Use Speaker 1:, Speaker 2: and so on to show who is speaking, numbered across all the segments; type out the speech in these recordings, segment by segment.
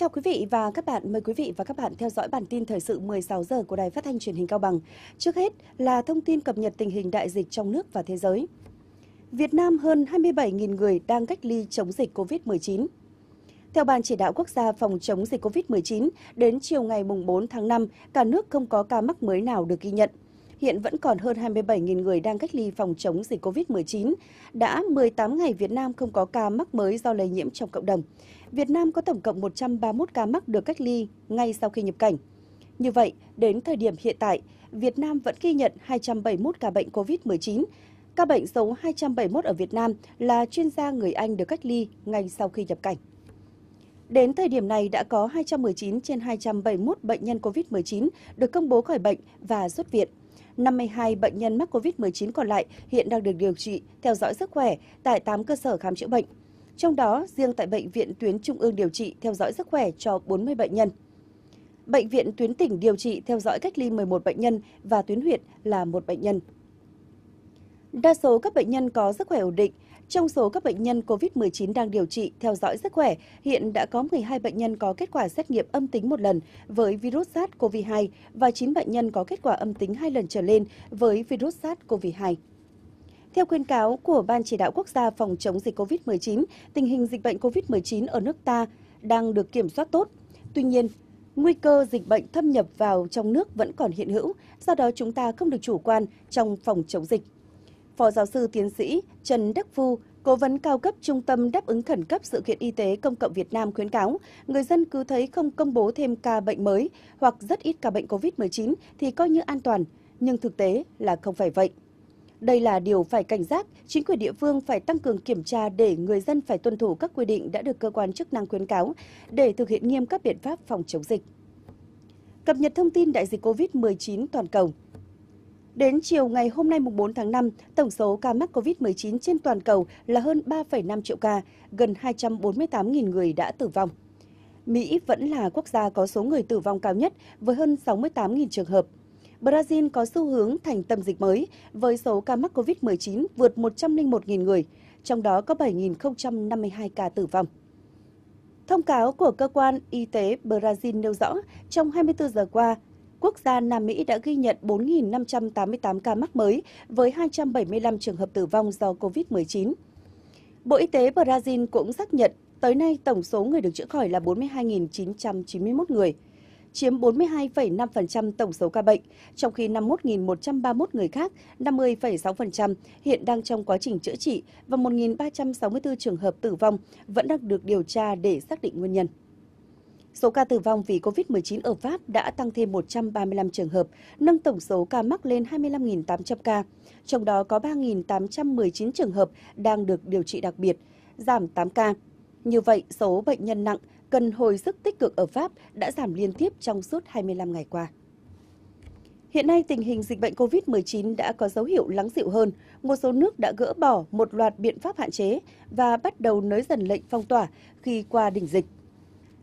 Speaker 1: chào quý vị và các bạn. Mời quý vị và các bạn theo dõi bản tin thời sự 16 giờ của Đài Phát thanh Truyền hình Cao Bằng. Trước hết là thông tin cập nhật tình hình đại dịch trong nước và thế giới. Việt Nam hơn 27.000 người đang cách ly chống dịch COVID-19. Theo Ban Chỉ đạo Quốc gia phòng chống dịch COVID-19, đến chiều ngày 4 tháng 5, cả nước không có ca mắc mới nào được ghi nhận hiện vẫn còn hơn 27.000 người đang cách ly phòng chống dịch COVID-19. Đã 18 ngày Việt Nam không có ca mắc mới do lây nhiễm trong cộng đồng. Việt Nam có tổng cộng 131 ca mắc được cách ly ngay sau khi nhập cảnh. Như vậy, đến thời điểm hiện tại, Việt Nam vẫn ghi nhận 271 ca bệnh COVID-19. Ca bệnh số 271 ở Việt Nam là chuyên gia người Anh được cách ly ngay sau khi nhập cảnh. Đến thời điểm này đã có 219 trên 271 bệnh nhân COVID-19 được công bố khỏi bệnh và xuất viện. 52 bệnh nhân mắc COVID-19 còn lại hiện đang được điều trị, theo dõi sức khỏe tại 8 cơ sở khám chữa bệnh. Trong đó, riêng tại Bệnh viện tuyến Trung ương điều trị theo dõi sức khỏe cho 40 bệnh nhân. Bệnh viện tuyến tỉnh điều trị theo dõi cách ly 11 bệnh nhân và tuyến huyện là 1 bệnh nhân. Đa số các bệnh nhân có sức khỏe ổn định, trong số các bệnh nhân COVID-19 đang điều trị, theo dõi sức khỏe, hiện đã có 12 bệnh nhân có kết quả xét nghiệm âm tính một lần với virus SARS-CoV-2 và 9 bệnh nhân có kết quả âm tính hai lần trở lên với virus SARS-CoV-2. Theo khuyên cáo của Ban Chỉ đạo Quốc gia phòng chống dịch COVID-19, tình hình dịch bệnh COVID-19 ở nước ta đang được kiểm soát tốt. Tuy nhiên, nguy cơ dịch bệnh thâm nhập vào trong nước vẫn còn hiện hữu, do đó chúng ta không được chủ quan trong phòng chống dịch. Phó giáo sư tiến sĩ Trần Đức Phu, Cố vấn cao cấp Trung tâm đáp ứng khẩn cấp sự kiện y tế công cộng Việt Nam khuyến cáo, người dân cứ thấy không công bố thêm ca bệnh mới hoặc rất ít ca bệnh COVID-19 thì coi như an toàn, nhưng thực tế là không phải vậy. Đây là điều phải cảnh giác, chính quyền địa phương phải tăng cường kiểm tra để người dân phải tuân thủ các quy định đã được cơ quan chức năng khuyến cáo để thực hiện nghiêm các biện pháp phòng chống dịch. Cập nhật thông tin đại dịch COVID-19 toàn cầu. Đến chiều ngày hôm nay 4 tháng 5, tổng số ca mắc COVID-19 trên toàn cầu là hơn 3,5 triệu ca, gần 248.000 người đã tử vong. Mỹ vẫn là quốc gia có số người tử vong cao nhất với hơn 68.000 trường hợp. Brazil có xu hướng thành tâm dịch mới với số ca mắc COVID-19 vượt 101.000 người, trong đó có 7.052 ca tử vong. Thông cáo của cơ quan y tế Brazil nêu rõ, trong 24 giờ qua, quốc gia Nam Mỹ đã ghi nhận 4.588 ca mắc mới với 275 trường hợp tử vong do COVID-19. Bộ Y tế Brazil cũng xác nhận tới nay tổng số người được chữa khỏi là 42.991 người, chiếm 42,5% tổng số ca bệnh, trong khi 51.131 người khác, 50,6%, hiện đang trong quá trình chữa trị và 1.364 trường hợp tử vong vẫn đang được điều tra để xác định nguyên nhân. Số ca tử vong vì COVID-19 ở Pháp đã tăng thêm 135 trường hợp, nâng tổng số ca mắc lên 25.800 ca. Trong đó có 3.819 trường hợp đang được điều trị đặc biệt, giảm 8 ca. Như vậy, số bệnh nhân nặng cần hồi sức tích cực ở Pháp đã giảm liên tiếp trong suốt 25 ngày qua. Hiện nay, tình hình dịch bệnh COVID-19 đã có dấu hiệu lắng dịu hơn. Một số nước đã gỡ bỏ một loạt biện pháp hạn chế và bắt đầu nới dần lệnh phong tỏa khi qua đỉnh dịch.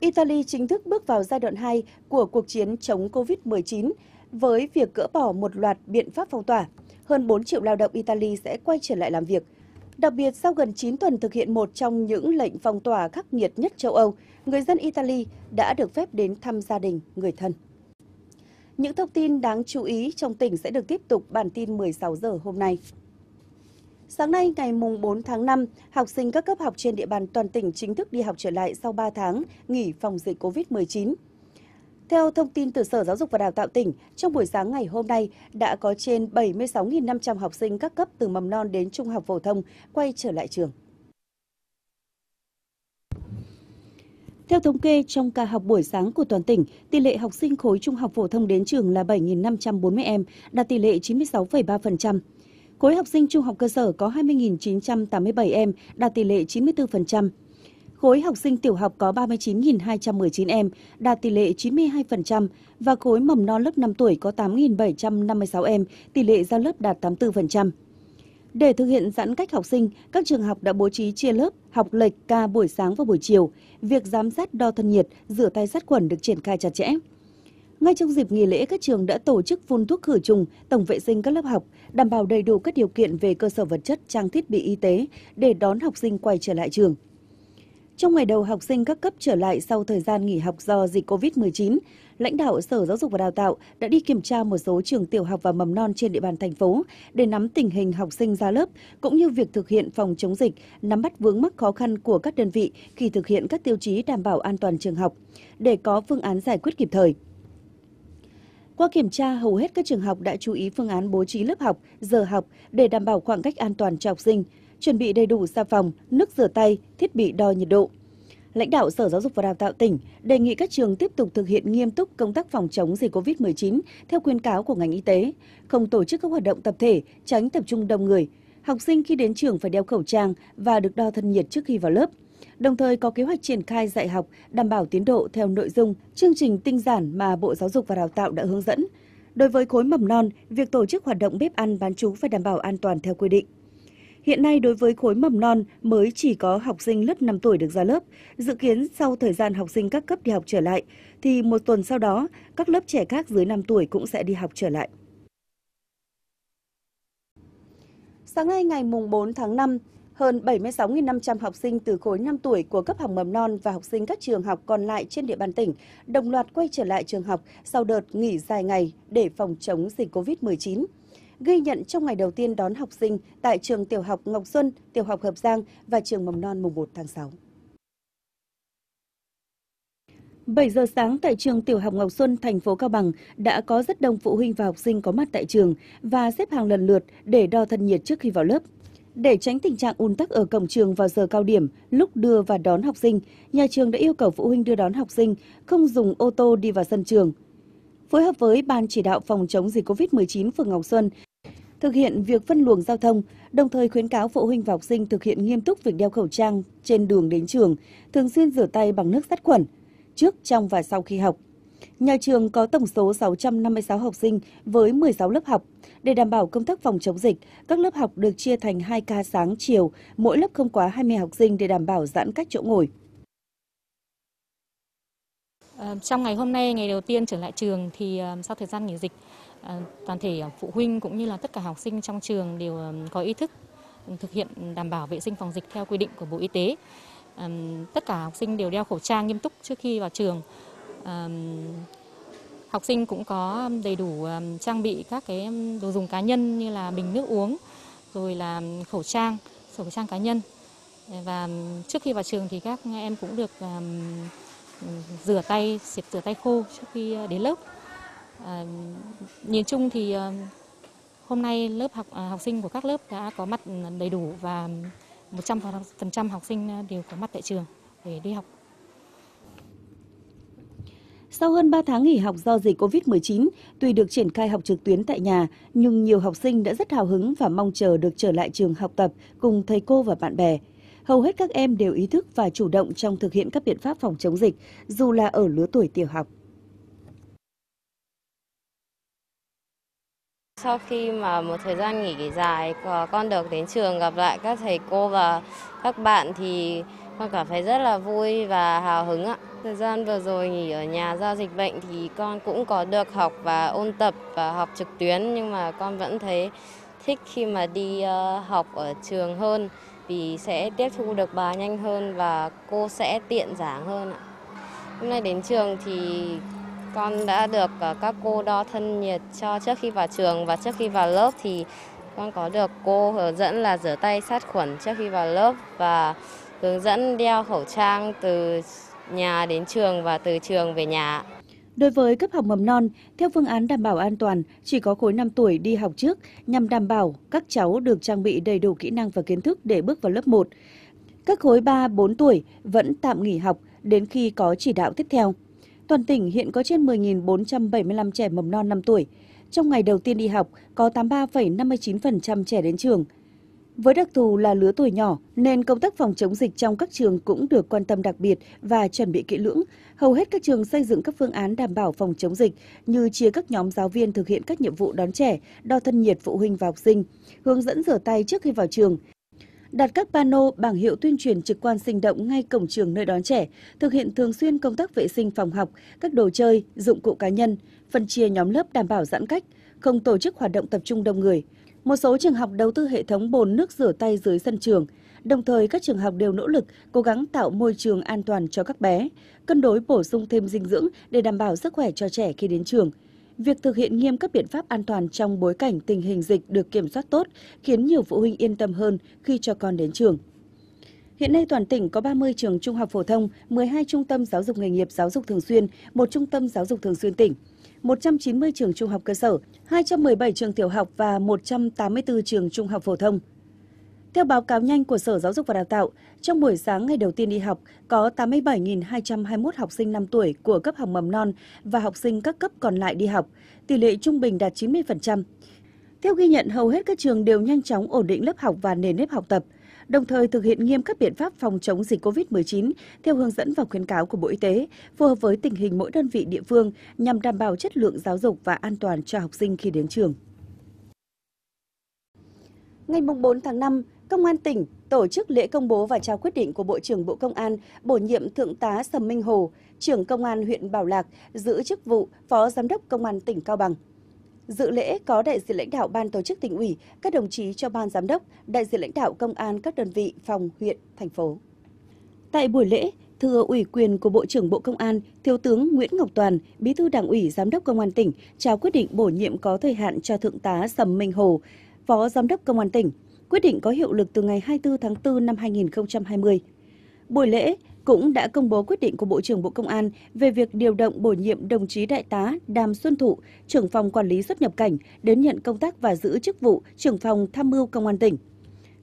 Speaker 1: Italy chính thức bước vào giai đoạn 2 của cuộc chiến chống COVID-19 với việc gỡ bỏ một loạt biện pháp phong tỏa. Hơn 4 triệu lao động Italy sẽ quay trở lại làm việc. Đặc biệt, sau gần 9 tuần thực hiện một trong những lệnh phong tỏa khắc nghiệt nhất châu Âu, người dân Italy đã được phép đến thăm gia đình, người thân. Những thông tin đáng chú ý trong tỉnh sẽ được tiếp tục bản tin 16 giờ hôm nay. Sáng nay ngày mùng 4 tháng 5, học sinh các cấp học trên địa bàn toàn tỉnh chính thức đi học trở lại sau 3 tháng nghỉ phòng dịch COVID-19. Theo thông tin từ Sở Giáo dục và Đào tạo tỉnh, trong buổi sáng ngày hôm nay đã có trên 76.500 học sinh các cấp từ mầm non đến trung học phổ thông quay trở lại trường. Theo thống kê, trong ca học buổi sáng của toàn tỉnh, tỷ lệ học sinh khối trung học phổ thông đến trường là 7.540 em, đạt tỷ lệ 96,3%. Khối học sinh trung học cơ sở có 20.987 em, đạt tỷ lệ 94%. Khối học sinh tiểu học có 39.219 em, đạt tỷ lệ 92% và khối mầm non lớp 5 tuổi có 8.756 em, tỷ lệ giao lớp đạt 84%. Để thực hiện giãn cách học sinh, các trường học đã bố trí chia lớp, học lệch ca buổi sáng và buổi chiều. Việc giám sát đo thân nhiệt, rửa tay sát khuẩn được triển khai chặt chẽ. Ngay trong dịp nghỉ lễ, các trường đã tổ chức phun thuốc khử trùng, tổng vệ sinh các lớp học, đảm bảo đầy đủ các điều kiện về cơ sở vật chất, trang thiết bị y tế để đón học sinh quay trở lại trường. Trong ngày đầu học sinh các cấp trở lại sau thời gian nghỉ học do dịch COVID-19, lãnh đạo Sở Giáo dục và Đào tạo đã đi kiểm tra một số trường tiểu học và mầm non trên địa bàn thành phố để nắm tình hình học sinh ra lớp, cũng như việc thực hiện phòng chống dịch, nắm bắt vướng mắc khó khăn của các đơn vị khi thực hiện các tiêu chí đảm bảo an toàn trường học, để có phương án giải quyết kịp thời. Qua kiểm tra, hầu hết các trường học đã chú ý phương án bố trí lớp học, giờ học để đảm bảo khoảng cách an toàn cho học sinh, chuẩn bị đầy đủ xà phòng, nước rửa tay, thiết bị đo nhiệt độ. Lãnh đạo Sở Giáo dục và Đào tạo tỉnh đề nghị các trường tiếp tục thực hiện nghiêm túc công tác phòng chống dịch COVID-19 theo khuyến cáo của ngành y tế, không tổ chức các hoạt động tập thể, tránh tập trung đông người. Học sinh khi đến trường phải đeo khẩu trang và được đo thân nhiệt trước khi vào lớp đồng thời có kế hoạch triển khai dạy học đảm bảo tiến độ theo nội dung, chương trình tinh giản mà Bộ Giáo dục và Đào tạo đã hướng dẫn. Đối với khối mầm non, việc tổ chức hoạt động bếp ăn bán chú phải đảm bảo an toàn theo quy định. Hiện nay đối với khối mầm non mới chỉ có học sinh lớp 5 tuổi được ra lớp. Dự kiến sau thời gian học sinh các cấp đi học trở lại, thì một tuần sau đó, các lớp trẻ khác dưới 5 tuổi cũng sẽ đi học trở lại. Sáng nay ngày 4 tháng 5, hơn 76.500 học sinh từ khối 5 tuổi của cấp học mầm non và học sinh các trường học còn lại trên địa bàn tỉnh đồng loạt quay trở lại trường học sau đợt nghỉ dài ngày để phòng chống dịch COVID-19. Ghi nhận trong ngày đầu tiên đón học sinh tại trường tiểu học Ngọc Xuân, tiểu học Hợp Giang và trường mầm non mùng 1 tháng 6. 7 giờ sáng tại trường tiểu học Ngọc Xuân, thành phố Cao Bằng đã có rất đông phụ huynh và học sinh có mặt tại trường và xếp hàng lần lượt để đo thân nhiệt trước khi vào lớp. Để tránh tình trạng ùn tắc ở cổng trường vào giờ cao điểm, lúc đưa và đón học sinh, nhà trường đã yêu cầu phụ huynh đưa đón học sinh không dùng ô tô đi vào sân trường. Phối hợp với Ban chỉ đạo phòng chống dịch COVID-19 phường Ngọc Xuân, thực hiện việc phân luồng giao thông, đồng thời khuyến cáo phụ huynh và học sinh thực hiện nghiêm túc việc đeo khẩu trang trên đường đến trường, thường xuyên rửa tay bằng nước sát khuẩn trước, trong và sau khi học. Nhà trường có tổng số 656 học sinh với 16 lớp học. Để đảm bảo công tác phòng chống dịch, các lớp học được chia thành 2 ca sáng chiều, mỗi lớp không quá 20 học sinh để đảm bảo giãn cách chỗ ngồi. Ờ, trong ngày hôm nay, ngày đầu tiên trở lại trường thì ờ, sau thời gian nghỉ dịch, ờ, toàn thể phụ huynh cũng như là tất cả học sinh trong trường đều có ý thức thực hiện đảm bảo vệ sinh phòng dịch theo quy định của Bộ Y tế. Tất cả học sinh đều đeo khẩu trang nghiêm túc trước khi vào trường học sinh cũng có đầy đủ trang bị các cái đồ dùng cá nhân như là bình nước uống rồi là khẩu trang khẩu trang cá nhân và trước khi vào trường thì các em cũng được rửa tay xịt rửa tay khô trước khi ờ, đến lớp ờ, nhìn chung thì ờ, hôm nay lớp học à, học sinh của các lớp đã có mặt đầy đủ và 100% học sinh đều có mặt tại trường để đi học sau hơn 3 tháng nghỉ học do dịch COVID-19, tuy được triển khai học trực tuyến tại nhà, nhưng nhiều học sinh đã rất hào hứng và mong chờ được trở lại trường học tập cùng thầy cô và bạn bè. Hầu hết các em đều ý thức và chủ động trong thực hiện các biện pháp phòng chống dịch, dù là ở lứa tuổi tiểu học. Sau khi mà một thời gian nghỉ dài, con được đến trường gặp lại các thầy cô và các bạn thì con cảm thấy rất là vui và hào hứng ạ. Thời gian vừa rồi nghỉ ở nhà do dịch bệnh thì con cũng có được học và ôn tập và học trực tuyến nhưng mà con vẫn thấy thích khi mà đi ờ, học ở trường hơn vì sẽ tiếp thu được bài nhanh hơn và cô sẽ tiện giảng hơn ạ. Hôm nay đến trường thì con đã được ờ, các cô đo thân nhiệt cho trước khi vào trường và trước khi vào lớp thì con có được cô hướng dẫn là rửa tay sát khuẩn trước khi vào lớp và hướng dẫn đeo khẩu trang từ nhà đến trường và từ trường về nhà. Đối với cấp học mầm non, theo phương án đảm bảo an toàn, chỉ có khối 5 tuổi đi học trước nhằm đảm bảo các cháu được trang bị đầy đủ kỹ năng và kiến thức để bước vào lớp 1. Các khối 3, 4 tuổi vẫn tạm nghỉ học đến khi có chỉ đạo tiếp theo. Toàn tỉnh hiện có trên 10.475 trẻ mầm non 5 tuổi. Trong ngày đầu tiên đi học, có 83,59% trẻ đến trường – với đặc thù là lứa tuổi nhỏ nên công tác phòng chống dịch trong các trường cũng được quan tâm đặc biệt và chuẩn bị kỹ lưỡng. Hầu hết các trường xây dựng các phương án đảm bảo phòng chống dịch như chia các nhóm giáo viên thực hiện các nhiệm vụ đón trẻ, đo thân nhiệt phụ huynh và học sinh, hướng dẫn rửa tay trước khi vào trường, đặt các pano bảng hiệu tuyên truyền trực quan sinh động ngay cổng trường nơi đón trẻ, thực hiện thường xuyên công tác vệ sinh phòng học, các đồ chơi, dụng cụ cá nhân, phân chia nhóm lớp đảm bảo giãn cách, không tổ chức hoạt động tập trung đông người. Một số trường học đầu tư hệ thống bồn nước rửa tay dưới sân trường. Đồng thời, các trường học đều nỗ lực cố gắng tạo môi trường an toàn cho các bé, cân đối bổ sung thêm dinh dưỡng để đảm bảo sức khỏe cho trẻ khi đến trường. Việc thực hiện nghiêm các biện pháp an toàn trong bối cảnh tình hình dịch được kiểm soát tốt khiến nhiều phụ huynh yên tâm hơn khi cho con đến trường. Hiện nay toàn tỉnh có 30 trường trung học phổ thông, 12 trung tâm giáo dục nghề nghiệp giáo dục thường xuyên, một trung tâm giáo dục thường xuyên tỉnh. 190 trường trung học cơ sở, 217 trường tiểu học và 184 trường trung học phổ thông. Theo báo cáo nhanh của Sở Giáo dục và Đào tạo, trong buổi sáng ngày đầu tiên đi học, có 87.221 học sinh 5 tuổi của cấp học mầm non và học sinh các cấp còn lại đi học, tỷ lệ trung bình đạt 90%. Theo ghi nhận, hầu hết các trường đều nhanh chóng ổn định lớp học và nền nếp học tập – đồng thời thực hiện nghiêm các biện pháp phòng chống dịch COVID-19 theo hướng dẫn và khuyến cáo của Bộ Y tế, phù hợp với tình hình mỗi đơn vị địa phương nhằm đảm bảo chất lượng giáo dục và an toàn cho học sinh khi đến trường. Ngày 4 tháng 5, Công an tỉnh tổ chức lễ công bố và trao quyết định của Bộ trưởng Bộ Công an bổ nhiệm Thượng tá Sầm Minh Hồ, trưởng Công an huyện Bảo Lạc, giữ chức vụ Phó Giám đốc Công an tỉnh Cao Bằng. Dự lễ có đại diện lãnh đạo ban tổ chức tỉnh ủy, các đồng chí cho ban giám đốc, đại diện lãnh đạo công an các đơn vị, phòng, huyện, thành phố. Tại buổi lễ, thừa ủy quyền của Bộ trưởng Bộ Công an, Thiếu tướng Nguyễn Ngọc Toàn, Bí thư Đảng ủy Giám đốc Công an tỉnh trao quyết định bổ nhiệm có thời hạn cho Thượng tá Sầm Minh Hồ, Phó Giám đốc Công an tỉnh. Quyết định có hiệu lực từ ngày 24 tháng 4 năm 2020. Buổi lễ, cũng đã công bố quyết định của Bộ trưởng Bộ Công an về việc điều động bổ nhiệm đồng chí Đại tá Đàm Xuân Thụ, trưởng phòng quản lý xuất nhập cảnh, đến nhận công tác và giữ chức vụ trưởng phòng tham mưu Công an tỉnh.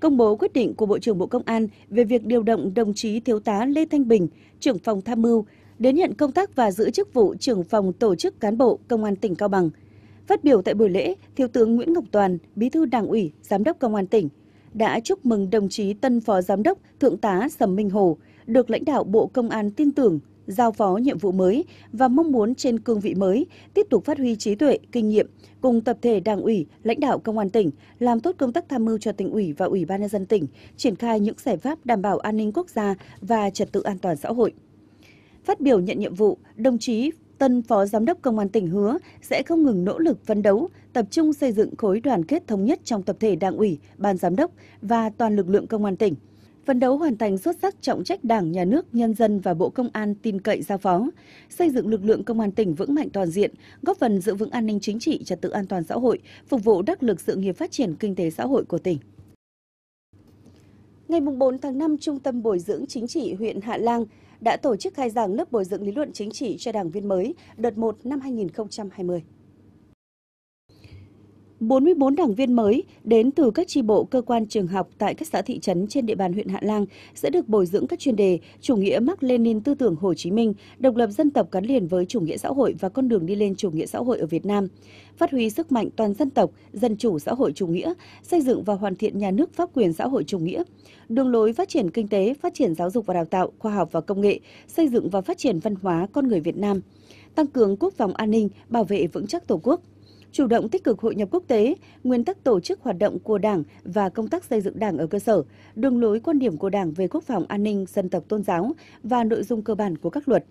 Speaker 1: Công bố quyết định của Bộ trưởng Bộ Công an về việc điều động đồng chí Thiếu tá Lê Thanh Bình, trưởng phòng tham mưu, đến nhận công tác và giữ chức vụ trưởng phòng tổ chức cán bộ Công an tỉnh Cao Bằng. Phát biểu tại buổi lễ, Thiếu tướng Nguyễn Ngọc Toàn, Bí thư Đảng ủy, Giám đốc Công an tỉnh, đã chúc mừng đồng chí tân Phó Giám đốc Thượng tá Sầm Minh Hồ, được lãnh đạo Bộ Công an tin tưởng, giao phó nhiệm vụ mới và mong muốn trên cương vị mới tiếp tục phát huy trí tuệ, kinh nghiệm cùng tập thể Đảng ủy, lãnh đạo công an tỉnh làm tốt công tác tham mưu cho tỉnh ủy và ủy ban nhân dân tỉnh triển khai những giải pháp đảm bảo an ninh quốc gia và trật tự an toàn xã hội. Phát biểu nhận nhiệm vụ, đồng chí tân phó giám đốc công an tỉnh hứa sẽ không ngừng nỗ lực phấn đấu, tập trung xây dựng khối đoàn kết thống nhất trong tập thể đảng ủy, ban giám đốc và toàn lực lượng công an tỉnh phấn đấu hoàn thành xuất sắc trọng trách Đảng, Nhà nước, nhân dân và Bộ Công an tin cậy giao phó, xây dựng lực lượng công an tỉnh vững mạnh toàn diện, góp phần giữ vững an ninh chính trị, trật tự an toàn xã hội, phục vụ đắc lực sự nghiệp phát triển kinh tế xã hội của tỉnh. Ngày 4 tháng 5, Trung tâm Bồi dưỡng Chính trị huyện Hạ Lang đã tổ chức khai giảng lớp bồi dưỡng lý luận chính trị cho đảng viên mới đợt 1 năm 2020. 44 đảng viên mới đến từ các tri bộ cơ quan trường học tại các xã thị trấn trên địa bàn huyện Hạ Lang sẽ được bồi dưỡng các chuyên đề chủ nghĩa Mark lênin tư tưởng Hồ Chí Minh, độc lập dân tộc gắn liền với chủ nghĩa xã hội và con đường đi lên chủ nghĩa xã hội ở Việt Nam, phát huy sức mạnh toàn dân tộc, dân chủ xã hội chủ nghĩa, xây dựng và hoàn thiện nhà nước pháp quyền xã hội chủ nghĩa, đường lối phát triển kinh tế, phát triển giáo dục và đào tạo, khoa học và công nghệ, xây dựng và phát triển văn hóa con người Việt Nam, tăng cường quốc phòng an ninh, bảo vệ vững chắc Tổ quốc – chủ động tích cực hội nhập quốc tế, nguyên tắc tổ chức hoạt động của Đảng và công tác xây dựng Đảng ở cơ sở, đường lối quan điểm của Đảng về quốc phòng an ninh, dân tộc tôn giáo và nội dung cơ bản của các luật.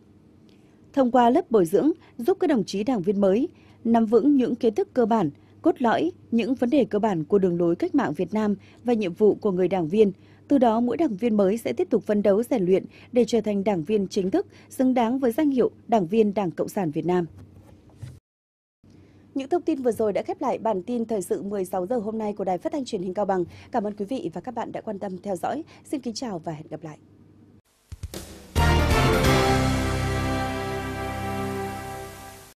Speaker 1: Thông qua lớp bồi dưỡng, giúp các đồng chí đảng viên mới nắm vững những kiến thức cơ bản, cốt lõi những vấn đề cơ bản của đường lối cách mạng Việt Nam và nhiệm vụ của người đảng viên. Từ đó, mỗi đảng viên mới sẽ tiếp tục phấn đấu rèn luyện để trở thành đảng viên chính thức, xứng đáng với danh hiệu Đảng viên Đảng Cộng sản Việt Nam. Những thông tin vừa rồi đã khép lại bản tin thời sự 16 giờ hôm nay của Đài Phát thanh Truyền hình Cao Bằng. Cảm ơn quý vị và các bạn đã quan tâm theo dõi. Xin kính chào và hẹn gặp lại.